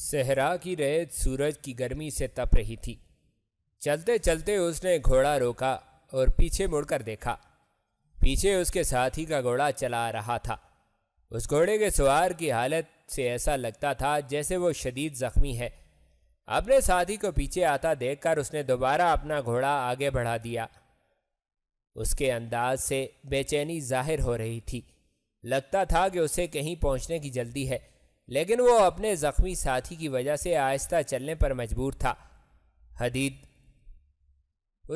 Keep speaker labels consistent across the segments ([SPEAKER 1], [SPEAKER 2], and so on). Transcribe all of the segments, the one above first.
[SPEAKER 1] सहरा की रेत सूरज की गर्मी से तप रही थी चलते चलते उसने घोड़ा रोका और पीछे मुड़कर देखा पीछे उसके साथी का घोड़ा चला आ रहा था उस घोड़े के सवार की हालत से ऐसा लगता था जैसे वो शदीद ज़ख्मी है अपने साथी को पीछे आता देखकर उसने दोबारा अपना घोड़ा आगे बढ़ा दिया उसके अंदाज से बेचैनी जाहिर हो रही थी लगता था कि उसे कहीं पहुंचने की जल्दी है लेकिन वो अपने ज़ख्मी साथी की वजह से आहिस्ता चलने पर मजबूर था हदीद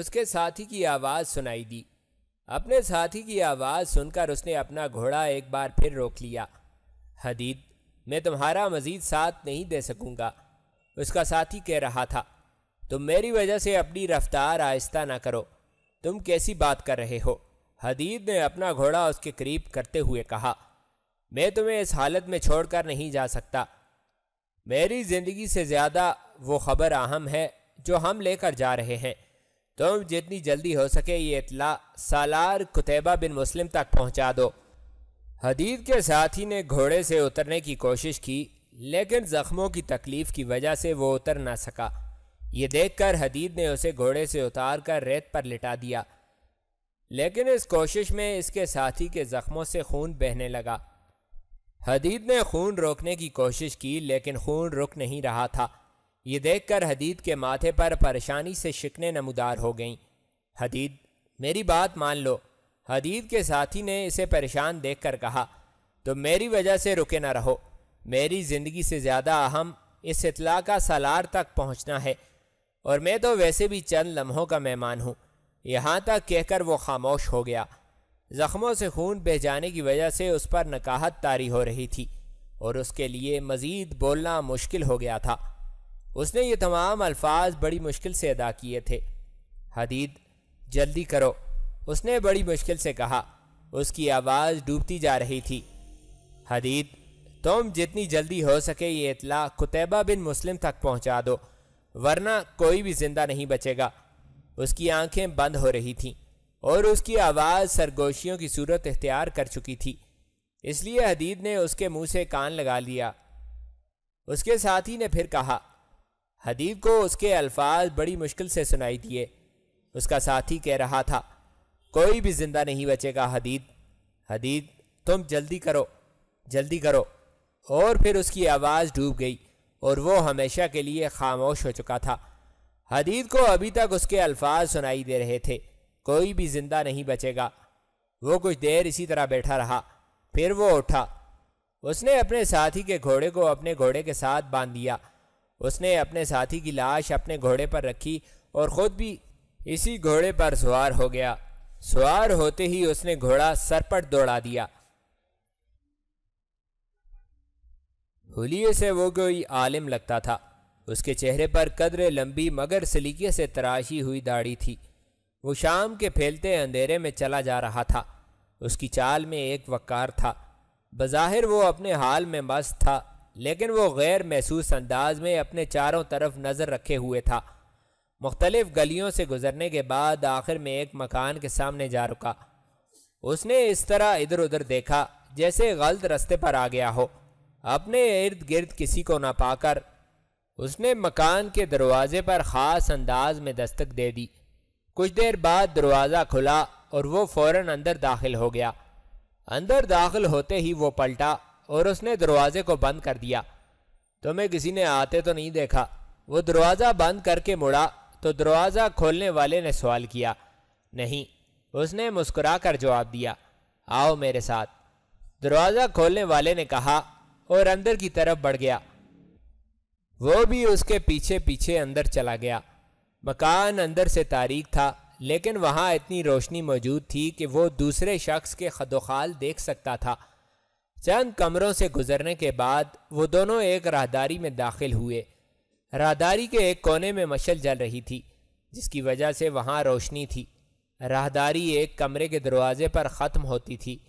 [SPEAKER 1] उसके साथी की आवाज़ सुनाई दी अपने साथी की आवाज़ सुनकर उसने अपना घोड़ा एक बार फिर रोक लिया हदीद मैं तुम्हारा मज़ीद साथ नहीं दे सकूँगा उसका साथी कह रहा था तुम मेरी वजह से अपनी रफ्तार आहिस्ता ना करो तुम कैसी बात कर रहे हो हदीद ने अपना घोड़ा उसके करीब करते हुए कहा मैं तुम्हें इस हालत में छोड़कर नहीं जा सकता मेरी ज़िंदगी से ज़्यादा वो ख़बर अहम है जो हम लेकर जा रहे हैं तुम जितनी जल्दी हो सके ये इतला सालार कुतैबा बिन मुस्लिम तक पहुंचा दो हदीद के साथी ने घोड़े से उतरने की कोशिश की लेकिन ज़ख्मों की तकलीफ़ की वजह से वो उतर ना सका ये देखकर हदीद ने उसे घोड़े से उतार कर रेत पर लिटा दिया लेकिन इस कोशिश में इसके साथी के ज़ख्मों से खून बहने लगा हदीद ने खून रोकने की कोशिश की लेकिन खून रुक नहीं रहा था ये देखकर हदीद के माथे पर परेशानी से शिकने नमदार हो गईं हदीद मेरी बात मान लो हदीद के साथी ने इसे परेशान देखकर कहा तो मेरी वजह से रुके ना रहो मेरी ज़िंदगी से ज़्यादा अहम इस इतला का सलार तक पहुँचना है और मैं तो वैसे भी चंद लम्हों का मेहमान हूँ यहाँ तक कहकर वो खामोश हो गया ज़ख्मों से खून बह जाने की वजह से उस पर नकाहत तारी हो रही थी और उसके लिए मज़ीद बोलना मुश्किल हो गया था उसने ये तमाम अल्फाज बड़ी मुश्किल से अदा किए थे हदीद जल्दी करो उसने बड़ी मुश्किल से कहा उसकी आवाज़ डूबती जा रही थी हदीद तुम जितनी जल्दी हो सके ये इतला कुतैबा बिन मुस्लिम तक पहुंचा दो वरना कोई भी ज़िंदा नहीं बचेगा उसकी आंखें बंद हो रही थीं और उसकी आवाज़ सरगोशियों की सूरत इख्तियार कर चुकी थी इसलिए हदीद ने उसके मुंह से कान लगा लिया उसके साथी ने फिर कहा हदीद को उसके अल्फाज बड़ी मुश्किल से सुनाई दिए उसका साथी कह रहा था कोई भी जिंदा नहीं बचेगा हदीद हदीद तुम जल्दी करो जल्दी करो और फिर उसकी आवाज़ डूब गई और वो हमेशा के लिए खामोश हो चुका था हदीद को अभी तक उसके अल्फाज सुनाई दे रहे थे कोई भी जिंदा नहीं बचेगा वो कुछ देर इसी तरह बैठा रहा फिर वो उठा उसने अपने साथी के घोड़े को अपने घोड़े के साथ बांध दिया उसने अपने साथी की लाश अपने घोड़े पर रखी और ख़ुद भी इसी घोड़े पर सवार हो गया सवार होते ही उसने घोड़ा सरपट दौड़ा दिया हुलिये से वो कोई आलिम लगता था उसके चेहरे पर कदरे लंबी मगर सलीके से तराशी हुई दाढ़ी थी वो शाम के फैलते अंधेरे में चला जा रहा था उसकी चाल में एक वक़ार था बज़ाहिर वो अपने हाल में मस्त था लेकिन वो गैर महसूस अंदाज में अपने चारों तरफ नज़र रखे हुए था मुख्तलिफ गलियों से गुजरने के बाद आखिर में एक मकान के सामने जा रुका उसने इस तरह इधर उधर देखा जैसे गलत रास्ते पर आ गया हो अपने इर्द गिर्द किसी को ना पाकर उसने मकान के दरवाजे पर ख़ास अंदाज में दस्तक दे दी कुछ देर बाद दरवाज़ा खुला और वो फौरन अंदर दाखिल हो गया अंदर दाखिल होते ही वो पलटा और उसने दरवाजे को बंद कर दिया तुम्हें किसी ने आते तो नहीं देखा वो दरवाज़ा बंद करके मुड़ा तो दरवाज़ा खोलने वाले ने सवाल किया नहीं उसने मुस्कुरा कर जवाब दिया आओ मेरे साथ दरवाज़ा खोलने वाले ने कहा और अंदर की तरफ बढ़ गया वो भी उसके पीछे पीछे अंदर चला गया मकान अंदर से तारीख था लेकिन वहाँ इतनी रोशनी मौजूद थी कि वो दूसरे शख्स के खदोखाल देख सकता था चंद कमरों से गुजरने के बाद वो दोनों एक राहदारी में दाखिल हुए राहदारी के एक कोने में मशल जल रही थी जिसकी वजह से वहाँ रोशनी थी राहदारी एक कमरे के दरवाजे पर ख़त्म होती थी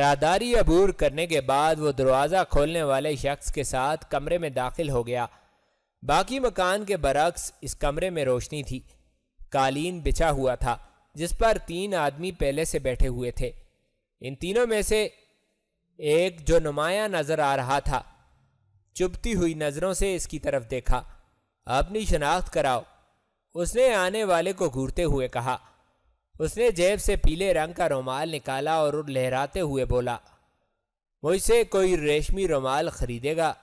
[SPEAKER 1] राहदारी अबूर करने के बाद वो दरवाज़ा खोलने वाले शख्स के साथ कमरे में दाखिल हो गया बाकी मकान के बरक्स इस कमरे में रोशनी थी कालीन बिछा हुआ था जिस पर तीन आदमी पहले से बैठे हुए थे इन तीनों में से एक जो नुमाया नज़र आ रहा था चुपती हुई नज़रों से इसकी तरफ देखा अपनी शनाख्त कराओ उसने आने वाले को घूरते हुए कहा उसने जेब से पीले रंग का रुमाल निकाला और लहराते हुए बोला मुझसे कोई रेशमी रुमाल खरीदेगा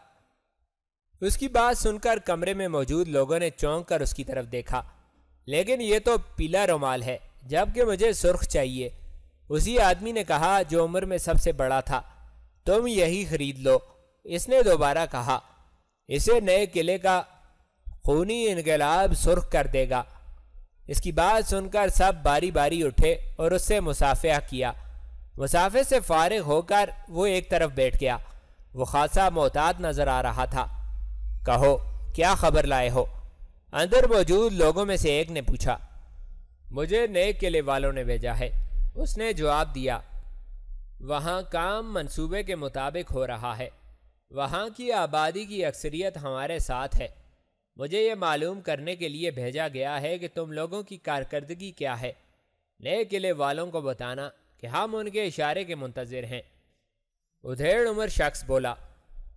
[SPEAKER 1] उसकी बात सुनकर कमरे में मौजूद लोगों ने चौंक कर उसकी तरफ देखा लेकिन ये तो पीला रुमाल है जबकि मुझे सुर्ख चाहिए उसी आदमी ने कहा जो उम्र में सबसे बड़ा था तुम यही खरीद लो इसने दोबारा कहा इसे नए किले का खूनी इनकलाब सुर्ख कर देगा इसकी बात सुनकर सब बारी बारी उठे और उससे मुसाफिया किया मुसाफे से फारग होकर वो एक तरफ बैठ गया वो खासा मोहतात नज़र आ रहा था कहो क्या खबर लाए हो अंदर मौजूद लोगों में से एक ने पूछा मुझे नए किले वालों ने भेजा है उसने जवाब दिया वहाँ काम मंसूबे के मुताबिक हो रहा है वहाँ की आबादी की अक्सरियत हमारे साथ है मुझे ये मालूम करने के लिए भेजा गया है कि तुम लोगों की कारकर्दगी क्या है नए किले वालों को बताना कि हम उनके इशारे के मुंतज़र हैं उधेड़ उमर शख्स बोला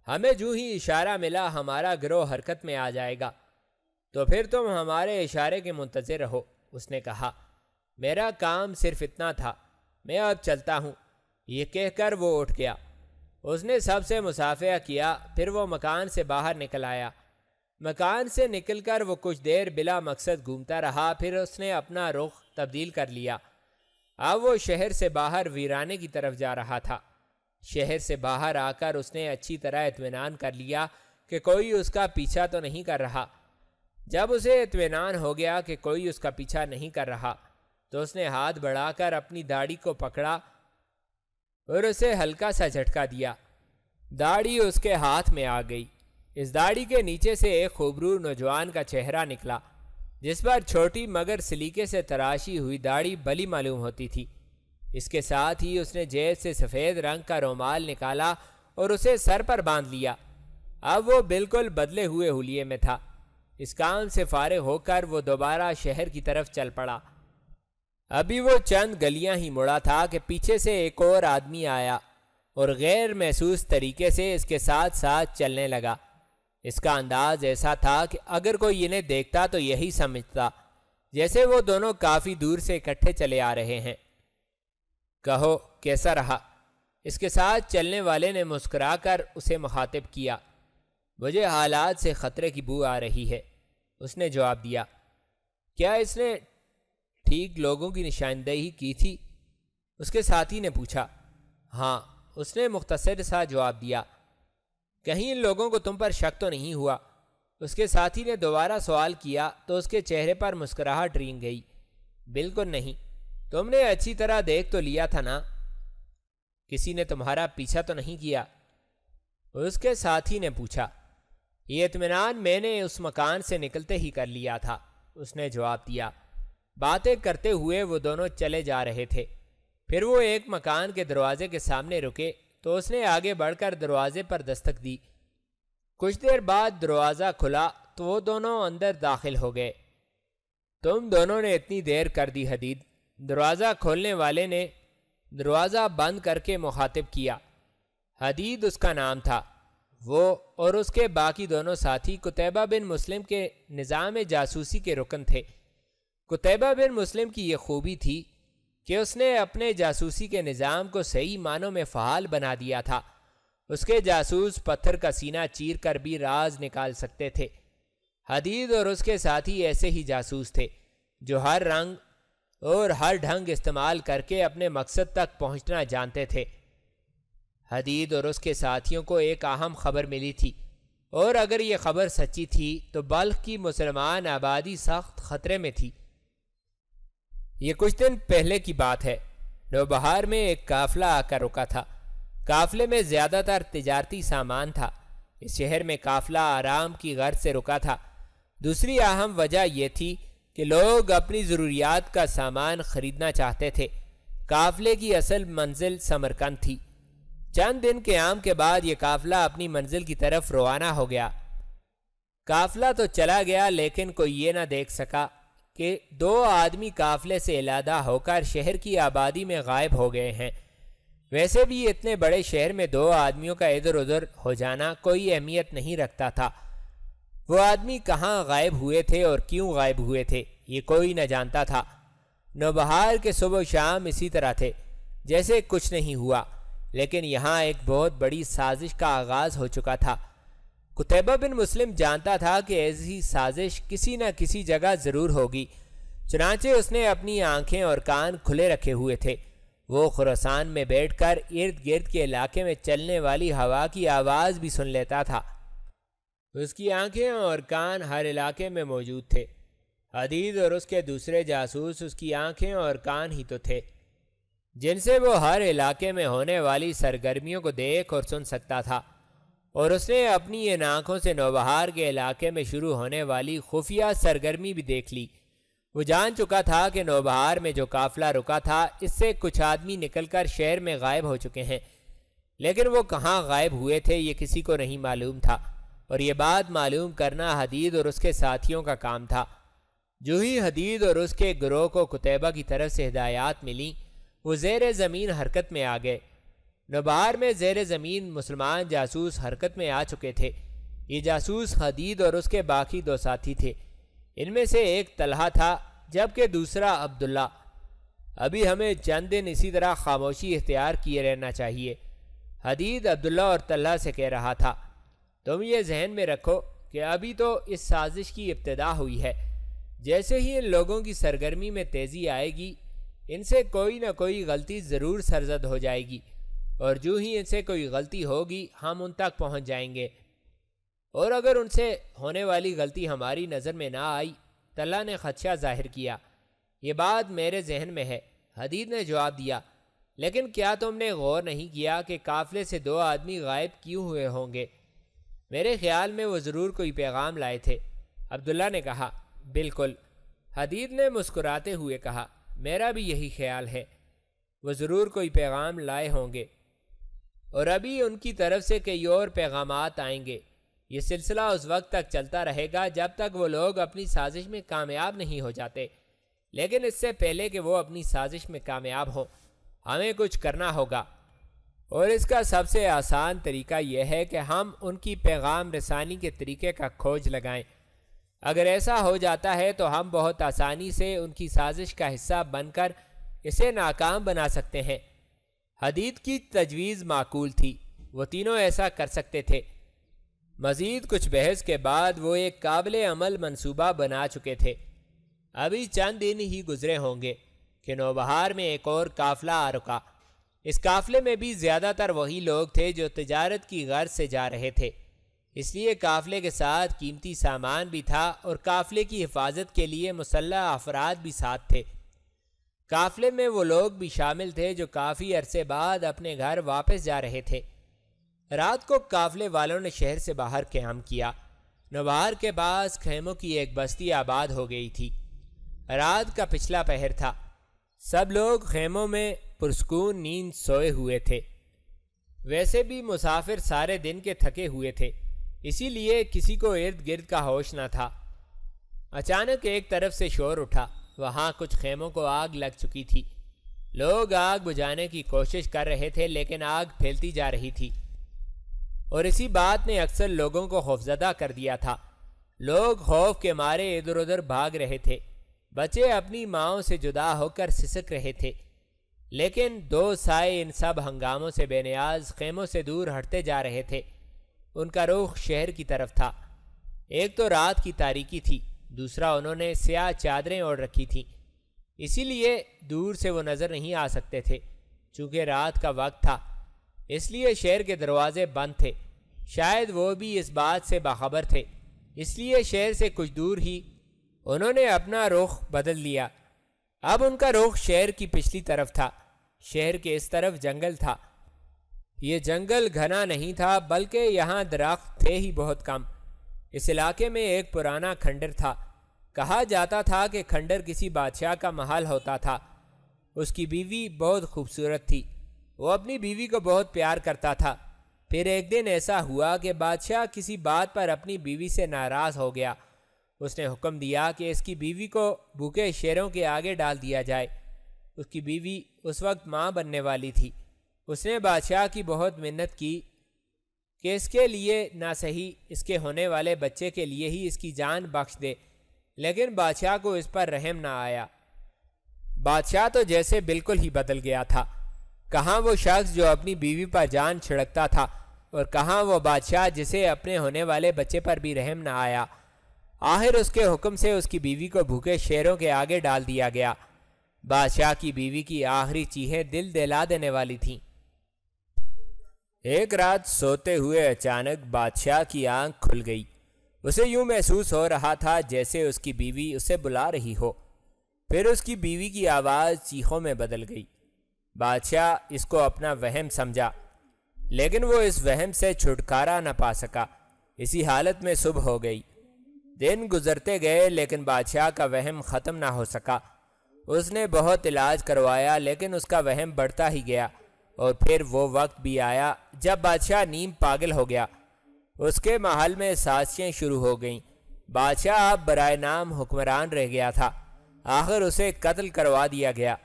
[SPEAKER 1] हमें जो ही इशारा मिला हमारा ग्रोह हरकत में आ जाएगा तो फिर तुम हमारे इशारे के मुंतज़र रहो उसने कहा मेरा काम सिर्फ इतना था मैं अब चलता हूँ ये कहकर वो उठ गया उसने सबसे मुसाफिया किया फिर वो मकान से बाहर निकल आया मकान से निकलकर वो कुछ देर बिला मकसद घूमता रहा फिर उसने अपना रुख तब्दील कर लिया अब वो शहर से बाहर वीराने की तरफ जा रहा था शहर से बाहर आकर उसने अच्छी तरह इतमान कर लिया कि कोई उसका पीछा तो नहीं कर रहा जब उसे इतमान हो गया कि कोई उसका पीछा नहीं कर रहा तो उसने हाथ बढ़ाकर अपनी दाढ़ी को पकड़ा और उसे हल्का सा झटका दिया दाढ़ी उसके हाथ में आ गई इस दाढ़ी के नीचे से एक खूबरू नौजवान का चेहरा निकला जिस पर छोटी मगर सलीके से तराशी हुई दाढ़ी बली मालूम होती थी इसके साथ ही उसने जेब से सफ़ेद रंग का रोमाल निकाला और उसे सर पर बांध लिया अब वो बिल्कुल बदले हुए हुलिये में था इस काम से फारग होकर वो दोबारा शहर की तरफ चल पड़ा अभी वो चंद गलियां ही मुड़ा था कि पीछे से एक और आदमी आया और गैर महसूस तरीके से इसके साथ साथ चलने लगा इसका अंदाज ऐसा था कि अगर कोई इन्हें देखता तो यही समझता जैसे वो दोनों काफ़ी दूर से इकट्ठे चले आ रहे हैं कहो कैसा रहा इसके साथ चलने वाले ने मुस्कुराकर उसे मुखातिब किया मुझे हालात से ख़तरे की बू आ रही है उसने जवाब दिया क्या इसने ठीक लोगों की निशानदेही की थी उसके साथी ने पूछा हाँ उसने मुख्तर सा जवाब दिया कहीं इन लोगों को तुम पर शक तो नहीं हुआ उसके साथी ने दोबारा सवाल किया तो उसके चेहरे पर मुस्कराहट रींग गई बिल्कुल नहीं तुमने अच्छी तरह देख तो लिया था ना किसी ने तुम्हारा पीछा तो नहीं किया उसके साथी ने पूछा ये इतमान मैंने उस मकान से निकलते ही कर लिया था उसने जवाब दिया बातें करते हुए वो दोनों चले जा रहे थे फिर वो एक मकान के दरवाजे के सामने रुके तो उसने आगे बढ़कर दरवाजे पर दस्तक दी कुछ देर बाद दरवाज़ा खुला तो वो दोनों अंदर दाखिल हो गए तुम दोनों ने इतनी देर कर दी हदीद दरवाज़ा खोलने वाले ने दरवाज़ा बंद करके मुखातिब किया हदीद उसका नाम था वो और उसके बाकी दोनों साथी कुतैबा बिन मुस्लिम के निज़ाम जासूसी के रुकन थे कुतैबा बिन मुस्लिम की ये खूबी थी कि उसने अपने जासूसी के निज़ाम को सही मानों में फ़हाल बना दिया था उसके जासूस पत्थर का सीना चीर कर भी राज निकाल सकते थे हदीद और उसके साथी ऐसे ही जासूस थे जो हर रंग और हर ढंग इस्तेमाल करके अपने मकसद तक पहुंचना जानते थे हदीद और उसके साथियों को एक अहम खबर मिली थी और अगर ये खबर सच्ची थी तो बल्ख की मुसलमान आबादी सख्त खतरे में थी ये कुछ दिन पहले की बात है नौबहार में एक काफिला आकर रुका था काफिले में ज़्यादातर तजारती सामान था इस शहर में काफिला आराम की गर्ज से रुका था दूसरी अहम वजह यह थी कि लोग अपनी ज़रूरियात का सामान खरीदना चाहते थे काफले की असल मंजिल समरकंद थी चंद दिन के आम के बाद ये काफला अपनी मंजिल की तरफ रवाना हो गया काफला तो चला गया लेकिन कोई ये ना देख सका कि दो आदमी काफले से इलादा होकर शहर की आबादी में गायब हो गए हैं वैसे भी इतने बड़े शहर में दो आदमियों का इधर उधर हो जाना कोई अहमियत नहीं रखता था वो आदमी कहाँ गायब हुए थे और क्यों गायब हुए थे ये कोई न जानता था नवबहार के सुबह शाम इसी तरह थे जैसे कुछ नहीं हुआ लेकिन यहाँ एक बहुत बड़ी साजिश का आगाज़ हो चुका था कुतैबा बिन मुस्लिम जानता था कि ऐसी साजिश किसी न किसी जगह ज़रूर होगी चुनाचे उसने अपनी आंखें और कान खुले रखे हुए थे वो खुरसान में बैठकर इर्द गिर्द के इलाके में चलने वाली हवा की आवाज़ भी सुन लेता था उसकी आंखें और कान हर इलाके में मौजूद थे अदीद और उसके दूसरे जासूस उसकी आंखें और कान ही तो थे जिनसे वो हर इलाके में होने वाली सरगर्मियों को देख और सुन सकता था और उसने अपनी इन आँखों से नौबहार के इलाके में शुरू होने वाली खुफिया सरगर्मी भी देख ली वो जान चुका था कि नौबहार में जो काफिला रुका था इससे कुछ आदमी निकलकर शहर में गायब हो चुके हैं लेकिन वो कहाँ गायब हुए थे ये किसी को नहीं मालूम था और ये बात मालूम करना हदीद और उसके साथियों का काम था जो ही हदीद और उसके ग्रोह को कुतैबा की तरफ से हिदायत मिली वो जेर ज़मीन हरकत में आ गए नबार में जेर ज़मीन मुसलमान जासूस हरकत में आ चुके थे ये जासूस हदीद और उसके बाकी दो साथी थे इनमें से एक तलहा था जबकि दूसरा अब्दुल्ला अभी हमें चंद दिन इसी तरह खामोशी इख्तियार किए रहना चाहिए हदीद अब्दुल्ला और तल्ला से कह रहा था तुम ये जहन में रखो कि अभी तो इस साजिश की इब्तदा हुई है जैसे ही इन लोगों की सरगर्मी में तेज़ी आएगी इनसे कोई ना कोई गलती ज़रूर सरजद हो जाएगी और जो ही इनसे कोई गलती होगी हम उन तक पहुंच जाएंगे और अगर उनसे होने वाली गलती हमारी नज़र में ना आई तल्ला तो ने खदशा जाहिर किया ये बात मेरे जहन में है हदीद ने जवाब दिया लेकिन क्या तुमने गौर नहीं किया कि काफिले से दो आदमी गायब क्यों हुए होंगे मेरे ख्याल में वो ज़रूर कोई पैगाम लाए थे अब्दुल्ला ने कहा बिल्कुल हदीद ने मुस्कुराते हुए कहा मेरा भी यही ख्याल है वो ज़रूर कोई पैगाम लाए होंगे और अभी उनकी तरफ से कई और पैगाम आएंगे ये सिलसिला उस वक्त तक चलता रहेगा जब तक वो लोग अपनी साजिश में कामयाब नहीं हो जाते लेकिन इससे पहले कि वो अपनी साजिश में कामयाब हों हमें कुछ करना होगा और इसका सबसे आसान तरीका यह है कि हम उनकी पैगाम रसानी के तरीके का खोज लगाएं अगर ऐसा हो जाता है तो हम बहुत आसानी से उनकी साजिश का हिस्सा बनकर इसे नाकाम बना सकते हैं हदीद की तजवीज़ माकूल थी वो तीनों ऐसा कर सकते थे मज़ीद कुछ बहस के बाद वो एक काबिल अमल मनसूबा बना चुके थे अभी चंद दिन ही गुजरे होंगे कि नौबहार में एक और काफिला आ रुका इस काफिले में भी ज़्यादातर वही लोग थे जो तजारत की गर्ज से जा रहे थे इसलिए काफिले के साथ कीमती सामान भी था और काफिले की हिफाजत के लिए मुसल्ह अफराद भी साथ थे काफिले में वो लोग भी शामिल थे जो काफ़ी अरसे बाद अपने घर वापस जा रहे थे रात को काफिले वालों ने शहर से बाहर क्याम किया नवार के पास खेमों की एक बस्ती आबाद हो गई थी रात का पिछला पहर था सब लोग खेमों में पुरस्कून नींद सोए हुए थे वैसे भी मुसाफिर सारे दिन के थके हुए थे इसीलिए किसी को इर्द गिर्द का होश न था अचानक एक तरफ से शोर उठा वहाँ कुछ खेमों को आग लग चुकी थी लोग आग बुझाने की कोशिश कर रहे थे लेकिन आग फैलती जा रही थी और इसी बात ने अक्सर लोगों को खौफजदा कर दिया था लोग खौफ के मारे इधर उधर भाग रहे थे बच्चे अपनी माओ से जुदा होकर सिसक रहे थे लेकिन दो साए इन सब हंगामों से बेनियाज खेमों से दूर हटते जा रहे थे उनका रुख शहर की तरफ था एक तो रात की तारीकी थी दूसरा उन्होंने स्याह चादरें ओढ़ रखी थीं इसीलिए दूर से वो नज़र नहीं आ सकते थे चूँकि रात का वक्त था इसलिए शहर के दरवाजे बंद थे शायद वो भी इस बात से बाखबर थे इसलिए शहर से कुछ दूर ही उन्होंने अपना रुख बदल लिया अब उनका रुख शहर की पिछली तरफ था शहर के इस तरफ जंगल था ये जंगल घना नहीं था बल्कि यहाँ दरख्त थे ही बहुत कम इस इलाके में एक पुराना खंडर था कहा जाता था कि खंडर किसी बादशाह का महल होता था उसकी बीवी बहुत खूबसूरत थी वो अपनी बीवी को बहुत प्यार करता था फिर एक दिन ऐसा हुआ कि बादशाह किसी बात पर अपनी बीवी से नाराज़ हो गया उसने हुक्म दिया कि इसकी बीवी को भूखे शेरों के आगे डाल दिया जाए उसकी बीवी उस वक्त माँ बनने वाली थी उसने बादशाह की बहुत मिन्नत की कि इसके लिए ना सही इसके होने वाले बच्चे के लिए ही इसकी जान बख्श दे लेकिन बादशाह को इस पर रहम ना आया बादशाह तो जैसे बिल्कुल ही बदल गया था कहाँ वो शख्स जो अपनी बीवी पर जान छिड़कता था और कहाँ वो बादशाह जिसे अपने होने वाले बच्चे पर भी रहम ना आया आखिर उसके हुक्म से उसकी बीवी को भूखे शेरों के आगे डाल दिया गया बादशाह की बीवी की आखिरी चीहें दिल दिला देने वाली थीं एक रात सोते हुए अचानक बादशाह की आंख खुल गई उसे यूं महसूस हो रहा था जैसे उसकी बीवी उसे बुला रही हो फिर उसकी बीवी की आवाज़ चीखों में बदल गई बादशाह इसको अपना वहम समझा लेकिन वो इस वहम से छुटकारा न पा सका इसी हालत में सुबह हो गई दिन गुजरते गए लेकिन बादशाह का वहम ख़त्म ना हो सका उसने बहुत इलाज करवाया लेकिन उसका वहम बढ़ता ही गया और फिर वो वक्त भी आया जब बादशाह नीम पागल हो गया उसके महल में साजिशें शुरू हो गईं बादशाह अब बरए नाम हुक्मरान रह गया था आखिर उसे कत्ल करवा दिया गया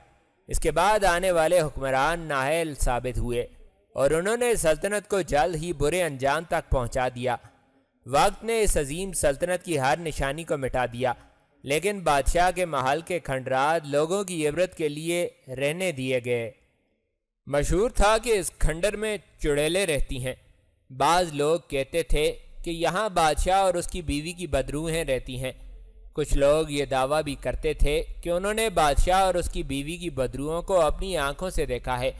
[SPEAKER 1] इसके बाद आने वाले हुक्मरान नाहल साबित हुए और उन्होंने सल्तनत को जल्द ही बुरे अंजाम तक पहुंचा दिया वक्त ने इस अजीम सल्तनत की हर निशानी को मिटा दिया लेकिन बादशाह के महल के खंडरात लोगों की इबरत के लिए रहने दिए गए मशहूर था कि इस खंडर में चुड़ैलें रहती हैं बाज़ लोग कहते थे कि यहाँ बादशाह और उसकी बीवी की बदरूहें रहती हैं कुछ लोग ये दावा भी करते थे कि उन्होंने बादशाह और उसकी बीवी की बदरूहों को अपनी आंखों से देखा है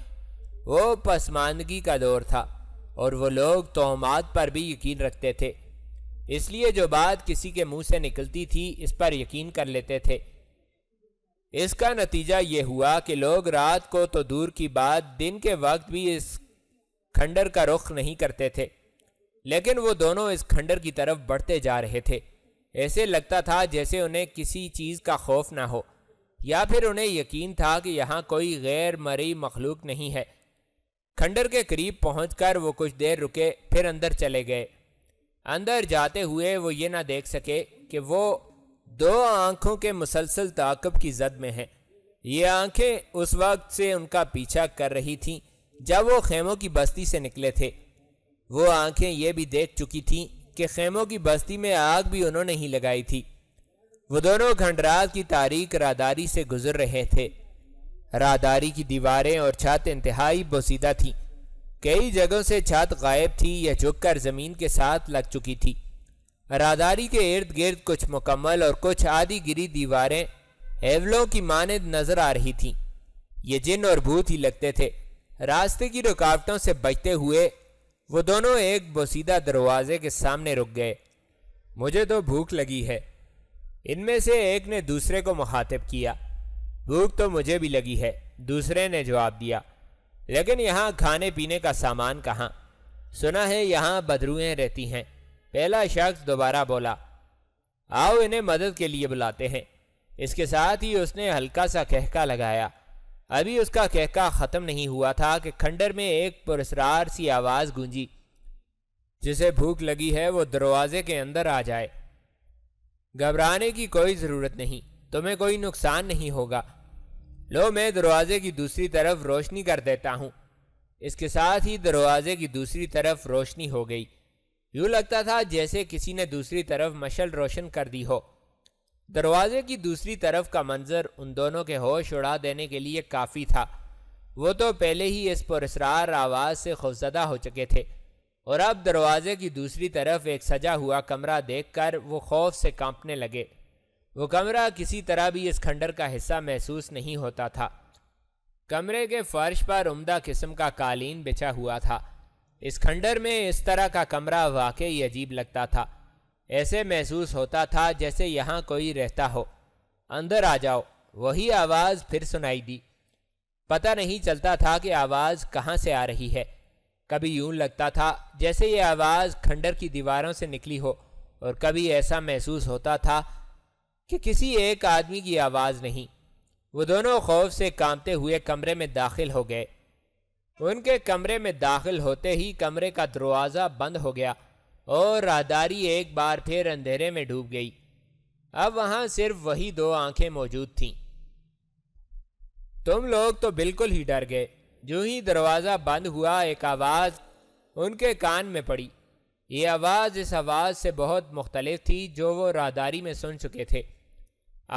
[SPEAKER 1] वो पसमानदगी का दौर था और वो लोग तोहमात पर भी यकीन रखते थे इसलिए जो बात किसी के मुंह से निकलती थी इस पर यकीन कर लेते थे इसका नतीजा ये हुआ कि लोग रात को तो दूर की बात दिन के वक्त भी इस खंडर का रुख नहीं करते थे लेकिन वो दोनों इस खंडर की तरफ बढ़ते जा रहे थे ऐसे लगता था जैसे उन्हें किसी चीज़ का खौफ ना हो या फिर उन्हें यकीन था कि यहाँ कोई गैर मरी मखलूक नहीं है खंडर के करीब कर वो कुछ देर रुके फिर अंदर चले गए अंदर जाते हुए वो ये ना देख सके कि वो दो आंखों के मुसलसल ताकब की जद में हैं ये आंखें उस वक्त से उनका पीछा कर रही थीं जब वो खेमों की बस्ती से निकले थे वो आंखें ये भी देख चुकी थीं कि खेमों की बस्ती में आग भी उन्होंने ही लगाई थी वो दोनों घंटरात की तारीख रादारी से गुजर रहे थे रादारी की दीवारें और छत इंतहाई बोसीदा थीं कई जगहों से छत गायब थी या झुककर ज़मीन के साथ लग चुकी थी रादारी के इर्द गिर्द कुछ मुकम्मल और कुछ आधी गिरी दीवारें हेवलों की मानद नजर आ रही थीं ये जिन और भूत ही लगते थे रास्ते की रुकावटों से बचते हुए वो दोनों एक बोसीदा दरवाजे के सामने रुक गए मुझे तो भूख लगी है इनमें से एक ने दूसरे को मुखातिब किया भूख तो मुझे भी लगी है दूसरे ने जवाब दिया लेकिन यहाँ खाने पीने का सामान कहाँ सुना है यहाँ बदरुएं रहती हैं पहला शख्स दोबारा बोला आओ इन्हें मदद के लिए बुलाते हैं इसके साथ ही उसने हल्का सा कहका लगाया अभी उसका कहका ख़त्म नहीं हुआ था कि खंडर में एक पुरसरार सी आवाज़ गूंजी जिसे भूख लगी है वो दरवाजे के अंदर आ जाए घबराने की कोई ज़रूरत नहीं तुम्हें कोई नुकसान नहीं होगा लो मैं दरवाजे की दूसरी तरफ रोशनी कर देता हूँ इसके साथ ही दरवाजे की दूसरी तरफ रोशनी हो गई यूँ लगता था जैसे किसी ने दूसरी तरफ मशल रोशन कर दी हो दरवाजे की दूसरी तरफ का मंजर उन दोनों के होश उड़ा देने के लिए काफ़ी था वो तो पहले ही इस पुरस्रार आवाज़ से खौफजदा हो चुके थे और अब दरवाजे की दूसरी तरफ एक सजा हुआ कमरा देखकर वो खौफ से कांपने लगे वो कमरा किसी तरह भी इस खंडर का हिस्सा महसूस नहीं होता था कमरे के फर्श पर उम्दा किस्म का कालीन बिछा हुआ था इस खंडर में इस तरह का कमरा वाकई अजीब लगता था ऐसे महसूस होता था जैसे यहाँ कोई रहता हो अंदर आ जाओ वही आवाज़ फिर सुनाई दी पता नहीं चलता था कि आवाज़ कहाँ से आ रही है कभी यूं लगता था जैसे ये आवाज़ खंडर की दीवारों से निकली हो और कभी ऐसा महसूस होता था कि किसी एक आदमी की आवाज़ नहीं वो दोनों खौफ से कांपते हुए कमरे में दाखिल हो गए उनके कमरे में दाखिल होते ही कमरे का दरवाज़ा बंद हो गया और राहदारी एक बार फिर अंधेरे में डूब गई अब वहाँ सिर्फ वही दो आंखें मौजूद थीं तुम लोग तो बिल्कुल ही डर गए जो ही दरवाज़ा बंद हुआ एक आवाज़ उनके कान में पड़ी ये आवाज़ इस आवाज़ से बहुत मुख्तलिफ थी जो वो रादारी में सुन चुके थे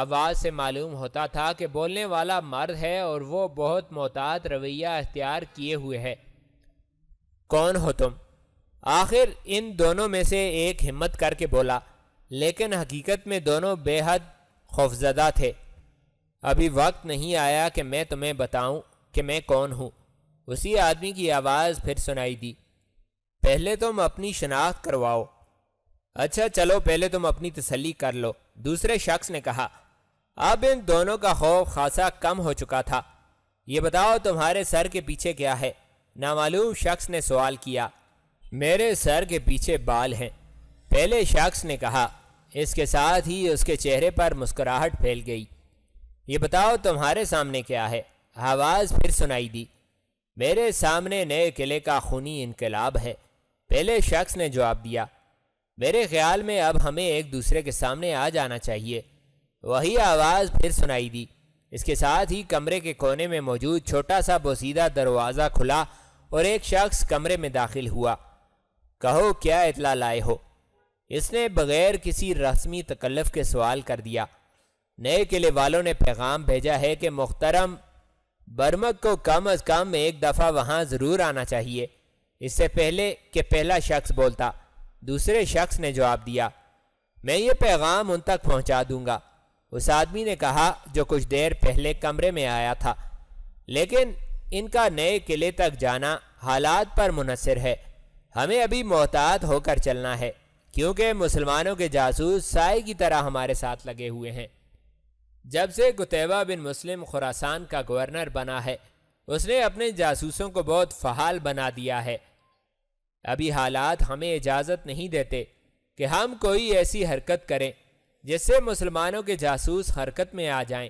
[SPEAKER 1] आवाज़ से मालूम होता था कि बोलने वाला मर्द है और वो बहुत मोहतात रवैया अख्तियार किए हुए है कौन हो तुम आखिर इन दोनों में से एक हिम्मत करके बोला लेकिन हकीकत में दोनों बेहद खौफजदा थे अभी वक्त नहीं आया कि मैं तुम्हें बताऊं कि मैं कौन हूं उसी आदमी की आवाज़ फिर सुनाई दी पहले तुम अपनी शनाख्त करवाओ अच्छा चलो पहले तुम अपनी तसली कर लो दूसरे शख्स ने कहा अब इन दोनों का खौफ खासा कम हो चुका था ये बताओ तुम्हारे सर के पीछे क्या है नामालूम शख्स ने सवाल किया मेरे सर के पीछे बाल हैं पहले शख्स ने कहा इसके साथ ही उसके चेहरे पर मुस्कुराहट फैल गई ये बताओ तुम्हारे सामने क्या है आवाज़ फिर सुनाई दी मेरे सामने नए किले का खूनी इनकलाब है पहले शख्स ने जवाब दिया मेरे ख्याल में अब हमें एक दूसरे के सामने आ जाना चाहिए वही आवाज़ फिर सुनाई दी इसके साथ ही कमरे के कोने में मौजूद छोटा सा बोसीदा दरवाज़ा खुला और एक शख्स कमरे में दाखिल हुआ कहो क्या इतला लाए हो इसने बगैर किसी रस्मी तकल्फ के सवाल कर दिया नए किले वालों ने पैगाम भेजा है कि मुख्तरम बर्मक को कम अज़ कम एक दफ़ा वहाँ ज़रूर आना चाहिए इससे पहले कि पहला शख्स बोलता दूसरे शख्स ने जवाब दिया मैं ये पैगाम उन तक पहुंचा दूंगा उस आदमी ने कहा जो कुछ देर पहले कमरे में आया था लेकिन इनका नए किले तक जाना हालात पर मुनसर है हमें अभी मोहतात होकर चलना है क्योंकि मुसलमानों के जासूस साय की तरह हमारे साथ लगे हुए हैं जब से गुतैबा बिन मुस्लिम खुरासान का गवर्नर बना है उसने अपने जासूसों को बहुत फहाल बना दिया है अभी हालात हमें इजाज़त नहीं देते कि हम कोई ऐसी हरकत करें जिससे मुसलमानों के जासूस हरकत में आ जाएं।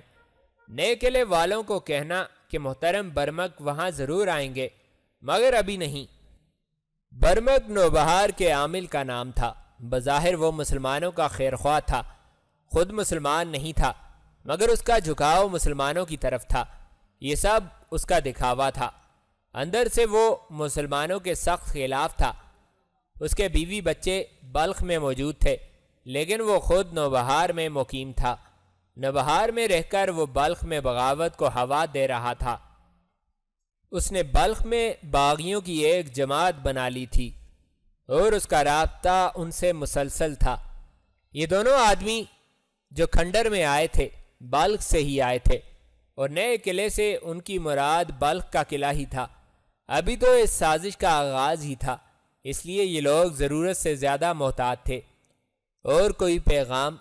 [SPEAKER 1] नए किले वालों को कहना कि मोहतरम बर्मक वहाँ ज़रूर आएंगे मगर अभी नहीं बर्मक नोबहार के आमिल का नाम था बज़ाहिर वो मुसलमानों का खैर ख्वा था खुद मुसलमान नहीं था मगर उसका झुकाव मुसलमानों की तरफ था ये सब उसका दिखावा था अंदर से वो मुसलमानों के सख्त खिलाफ था उसके बीवी बच्चे बल्ख में मौजूद थे लेकिन वो खुद नौबहार में मुकीम था नबहार में रहकर वो बल्ख में बगावत को हवा दे रहा था उसने बल्ख में बागियों की एक जमात बना ली थी और उसका रबता उनसे मुसलसल था ये दोनों आदमी जो खंडर में आए थे बल्ख से ही आए थे और नए किले से उनकी मुराद बल्ख का किला ही था अभी तो इस साजिश का आगाज़ ही था इसलिए ये लोग ज़रूरत से ज़्यादा मोहतात थे और कोई पैगाम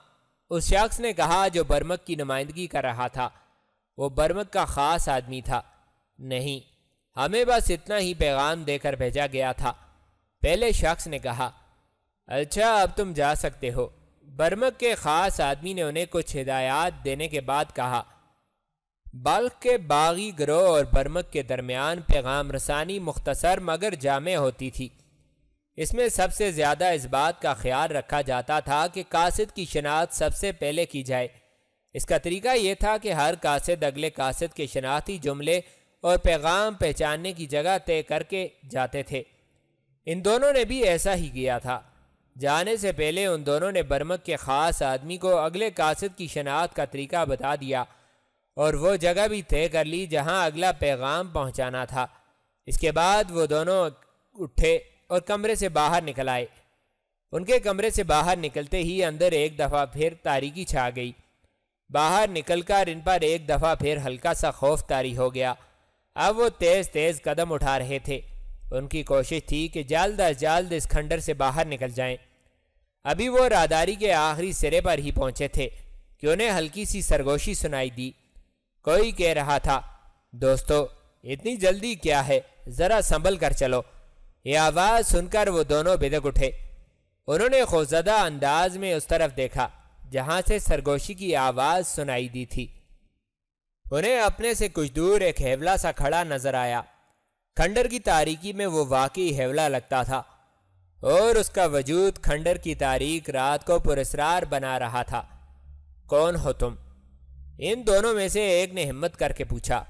[SPEAKER 1] उस शख्स ने कहा जो बर्मक की नुमाइंदगी कर रहा था वो बर्मक का ख़ास आदमी था नहीं हमें बस इतना ही पैगाम देकर भेजा गया था पहले शख्स ने कहा अच्छा अब तुम जा सकते हो बर्मक के ख़ास आदमी ने उन्हें कुछ हिदायत देने के बाद कहा बल्क के बागी ग्रोह और बर्मक के दरमियान पैगाम रसानी मुख्तसर मगर जाम होती थी इसमें सबसे ज़्यादा इस बात का ख्याल रखा जाता था कि कासद की शनाख्त सबसे पहले की जाए इसका तरीका यह था कि हर कासद अगले कासद के शनाख्ती जुमले और पैगाम पहचानने की जगह तय करके जाते थे इन दोनों ने भी ऐसा ही किया था जाने से पहले उन दोनों ने बर्मक के ख़ास आदमी को अगले कासद की शनाख्त का तरीका बता दिया और वो जगह भी तय कर ली जहाँ अगला पैगाम पहुँचाना था इसके बाद वो दोनों उठे और कमरे से बाहर निकल आए उनके कमरे से बाहर निकलते ही अंदर एक दफ़ा फिर तारीकी छा गई बाहर निकलकर इन पर एक दफ़ा फिर हल्का सा खौफ तारी हो गया अब वो तेज़ तेज़ कदम उठा रहे थे उनकी कोशिश थी कि जल्द अज जल्द इस खंडर से बाहर निकल जाएं। अभी वो रादारी के आखिरी सिरे पर ही पहुंचे थे कि उन्हें हल्की सी सरगोशी सुनाई दी कोई कह रहा था दोस्तों इतनी जल्दी क्या है ज़रा संभल कर चलो ये आवाज़ सुनकर वो दोनों बिदक उठे उन्होंने खौफजदा अंदाज में उस तरफ देखा जहां से सरगोशी की आवाज़ सुनाई दी थी उन्हें अपने से कुछ दूर एक हेवला सा खड़ा नजर आया खंडर की तारीकी में वो वाकई हेवला लगता था और उसका वजूद खंडर की तारीख रात को पुरस्कार बना रहा था कौन हो तुम इन दोनों में से एक ने हिम्मत करके पूछा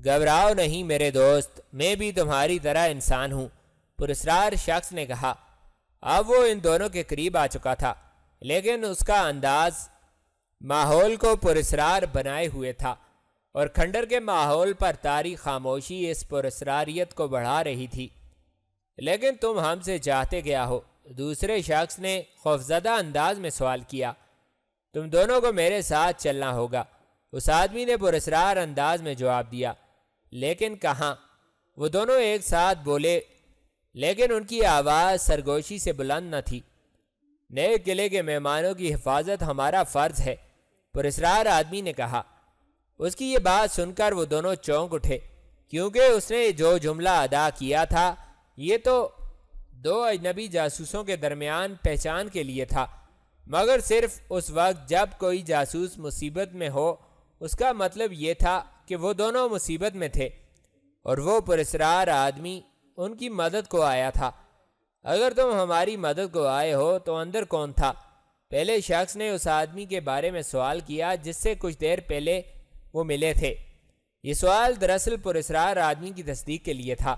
[SPEAKER 1] घबराओ नहीं मेरे दोस्त मैं भी तुम्हारी तरह इंसान हूँ पुरस्कार शख्स ने कहा अब वो इन दोनों के करीब आ चुका था लेकिन उसका अंदाज माहौल को पुरस्कार बनाए हुए था और खंडर के माहौल पर तारी खामोशी इस पुरस्कारियत को बढ़ा रही थी लेकिन तुम हमसे चाहते गया हो दूसरे शख्स ने खौफजदा अंदाज में सवाल किया तुम दोनों को मेरे साथ चलना होगा उस आदमी ने पुरसरार अंदाज में जवाब दिया लेकिन कहाँ वो दोनों एक साथ बोले लेकिन उनकी आवाज़ सरगोशी से बुलंद न थी नए किले के मेहमानों की हिफाजत हमारा फ़र्ज है पुरसरार आदमी ने कहा उसकी ये बात सुनकर वो दोनों चौंक उठे क्योंकि उसने जो जुमला अदा किया था ये तो दो अजनबी जासूसों के दरमियान पहचान के लिए था मगर सिर्फ उस वक्त जब कोई जासूस मुसीबत में हो उसका मतलब ये था कि वो दोनों मुसीबत में थे और वो पुरसरार आदमी उनकी मदद को आया था अगर तुम हमारी मदद को आए हो तो अंदर कौन था पहले शख्स ने उस आदमी के बारे में सवाल किया जिससे कुछ देर पहले वो मिले थे ये सवाल दरअसल पुरसरार आदमी की तस्दीक के लिए था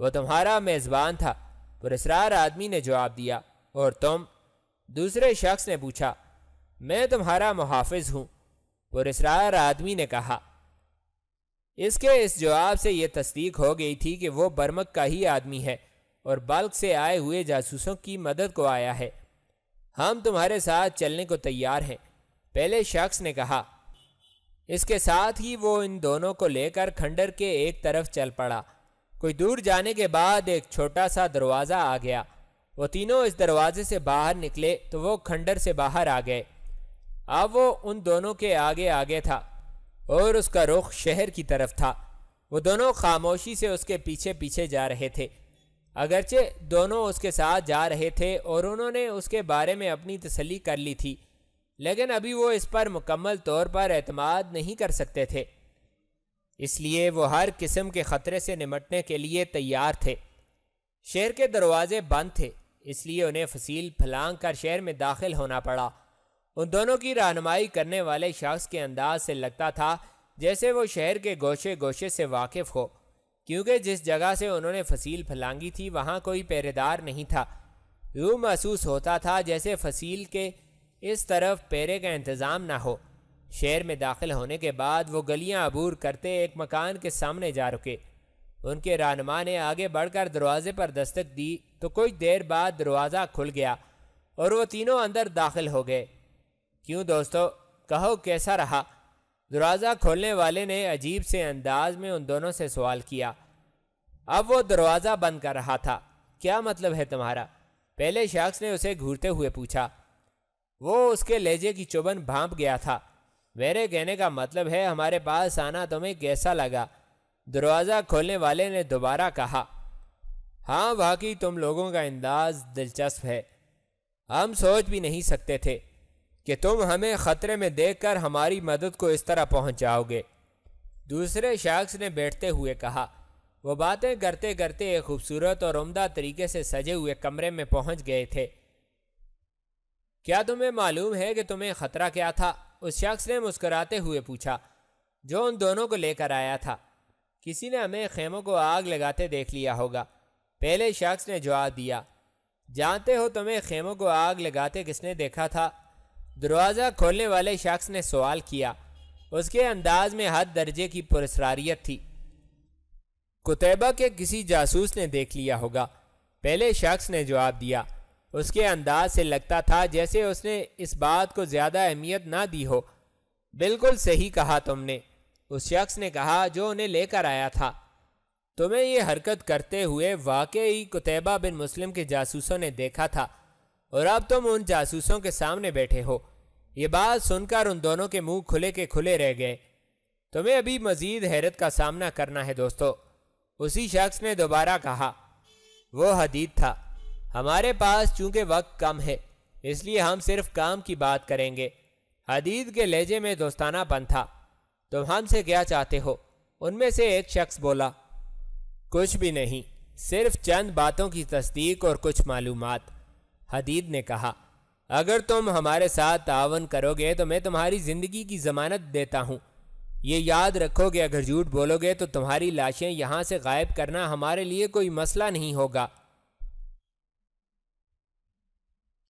[SPEAKER 1] वो तुम्हारा मेज़बान था पुरसरार आदमी ने जवाब दिया और तुम दूसरे शख्स ने पूछा मैं तुम्हारा मुहाफ़ हूँ पुरस्रार आदमी ने कहा इसके इस जवाब से यह तस्दीक हो गई थी कि वो बर्मक का ही आदमी है और बल्क से आए हुए जासूसों की मदद को आया है हम तुम्हारे साथ चलने को तैयार हैं पहले शख्स ने कहा इसके साथ ही वो इन दोनों को लेकर खंडर के एक तरफ चल पड़ा कोई दूर जाने के बाद एक छोटा सा दरवाज़ा आ गया वो तीनों इस दरवाजे से बाहर निकले तो वो खंडर से बाहर आ गए अब वो उन दोनों के आगे आगे था और उसका रुख शहर की तरफ था वो दोनों खामोशी से उसके पीछे पीछे जा रहे थे अगरचे दोनों उसके साथ जा रहे थे और उन्होंने उसके बारे में अपनी तसली कर ली थी लेकिन अभी वो इस पर मुकम्मल तौर पर अतमाद नहीं कर सकते थे इसलिए वो हर किस्म के ख़तरे से निमटने के लिए तैयार थे शहर के दरवाजे बंद थे इसलिए उन्हें फसील फलांग कर शहर में दाखिल होना पड़ा उन दोनों की रहनमाई करने वाले शख्स के अंदाज से लगता था जैसे वो शहर के गोशे गोशे से वाकिफ़ हो क्योंकि जिस जगह से उन्होंने फसील फलांगी थी वहाँ कोई पहरेदार नहीं था यूँ महसूस होता था जैसे फसील के इस तरफ पेरे का इंतज़ाम ना हो शहर में दाखिल होने के बाद वो गलियां अबूर करते एक मकान के सामने जा रुके उनके रहनमा ने आगे बढ़कर दरवाजे पर दस्तक दी तो कुछ देर बाद दरवाज़ा खुल गया और वो तीनों अंदर दाखिल हो गए क्यों दोस्तों कहो कैसा रहा दरवाज़ा खोलने वाले ने अजीब से अंदाज में उन दोनों से सवाल किया अब वो दरवाज़ा बंद कर रहा था क्या मतलब है तुम्हारा पहले शख्स ने उसे घूरते हुए पूछा वो उसके लहजे की चुबन भांप गया था मेरे कहने का मतलब है हमारे पास आना तुम्हें कैसा लगा दरवाज़ा खोलने वाले ने दोबारा कहा हाँ बाकी तुम लोगों का अंदाज दिलचस्प है हम सोच भी नहीं सकते थे कि तुम हमें ख़तरे में देखकर हमारी मदद को इस तरह पहुंचाओगे दूसरे शख्स ने बैठते हुए कहा वो बातें करते करते एक खूबसूरत और उमदा तरीके से सजे हुए कमरे में पहुंच गए थे क्या तुम्हें मालूम है कि तुम्हें ख़तरा क्या था उस शख्स ने मुस्कराते हुए पूछा जो उन दोनों को लेकर आया था किसी ने हमें खेमों को आग लगाते देख लिया होगा पहले शख्स ने जवाब दिया जानते हो तुम्हें खेमों को आग लगाते किसने देखा था दरवाज़ा खोलने वाले शख्स ने सवाल किया उसके अंदाज में हद दर्जे की पुरसरारियत थी कुतैबा के किसी जासूस ने देख लिया होगा पहले शख्स ने जवाब दिया उसके अंदाज से लगता था जैसे उसने इस बात को ज़्यादा अहमियत ना दी हो बिल्कुल सही कहा तुमने उस शख्स ने कहा जो उन्हें लेकर आया था तुम्हें ये हरकत करते हुए वाकई कुतैबा बिन मुस्लिम के जासूसों ने देखा था और अब तुम उन जासूसों के सामने बैठे हो ये बात सुनकर उन दोनों के मुंह खुले के खुले रह गए तुम्हें अभी मजीद हैरत का सामना करना है दोस्तों उसी शख्स ने दोबारा कहा वो हदीद था हमारे पास चूंकि वक्त कम है इसलिए हम सिर्फ काम की बात करेंगे हदीद के लहजे में दोस्ताना बन था तुम हमसे क्या चाहते हो उनमें से एक शख्स बोला कुछ भी नहीं सिर्फ चंद बातों की तस्दीक और कुछ मालूमात हदीद ने कहा अगर तुम हमारे साथ तावन करोगे तो मैं तुम्हारी ज़िंदगी की ज़मानत देता हूँ ये याद रखोगे अगर झूठ बोलोगे तो तुम्हारी लाशें यहाँ से गायब करना हमारे लिए कोई मसला नहीं होगा